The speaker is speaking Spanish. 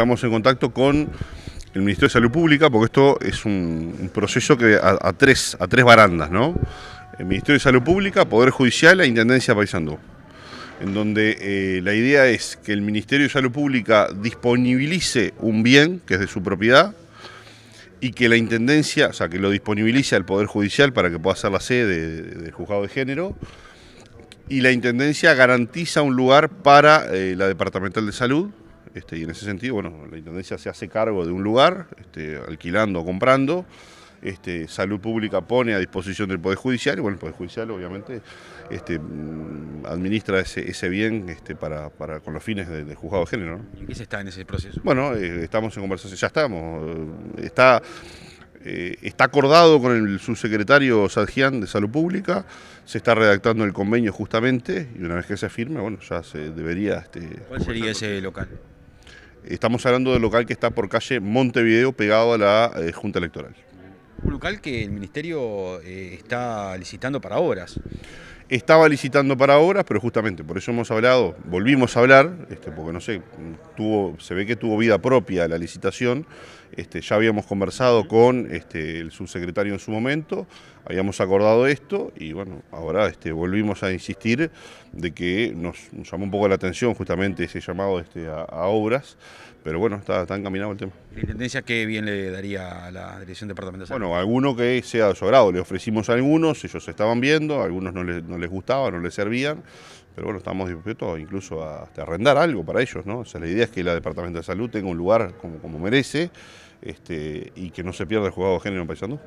Estamos en contacto con el Ministerio de Salud Pública, porque esto es un, proceso que a, tres, a tres barandas, ¿no? El Ministerio de Salud Pública, Poder Judicial e Intendencia Paisandú. en donde eh, la idea es que el Ministerio de Salud Pública disponibilice un bien que es de su propiedad y que la Intendencia, o sea, que lo disponibilice al Poder Judicial para que pueda ser la sede del juzgado de género, y la Intendencia garantiza un lugar para eh, la Departamental de Salud, este, y en ese sentido, bueno, la Intendencia se hace cargo de un lugar, este, alquilando o comprando. Este, salud Pública pone a disposición del Poder Judicial, y bueno, el Poder Judicial obviamente mm, administra ese, bien para, con los fines del de juzgado de género. ¿Y ¿En qué se está en ese proceso? Bueno, eh, estamos en conversación, ya estamos. Eh, está, eh, está acordado con el subsecretario Sadjian de Salud Pública, se está redactando el convenio justamente, y una vez que se firme, bueno, ya se debería... ¿Cuál sería ese local? Estamos hablando del local que está por calle Montevideo, pegado a la eh, Junta Electoral. Un local que el Ministerio eh, está licitando para obras. Estaba licitando para obras, pero justamente por eso hemos hablado, volvimos a hablar, este, porque no sé, tuvo, se ve que tuvo vida propia la licitación, este, ya habíamos conversado con este, el subsecretario en su momento, habíamos acordado esto y bueno, ahora este, volvimos a insistir de que nos llamó un poco la atención justamente ese llamado este, a, obras, pero bueno, está, tan encaminado el tema. ¿La tendencia qué bien le daría a la Dirección Departamental? Bueno, alguno que sea de su agrado, le ofrecimos a algunos, ellos estaban viendo, algunos no les les gustaba, no les servían, pero bueno, estamos dispuestos incluso a, arrendar algo para ellos, ¿no? O sea, la idea es que el Departamento de Salud tenga un lugar como, como merece este, y que no se pierda el jugado de género en Paysandú.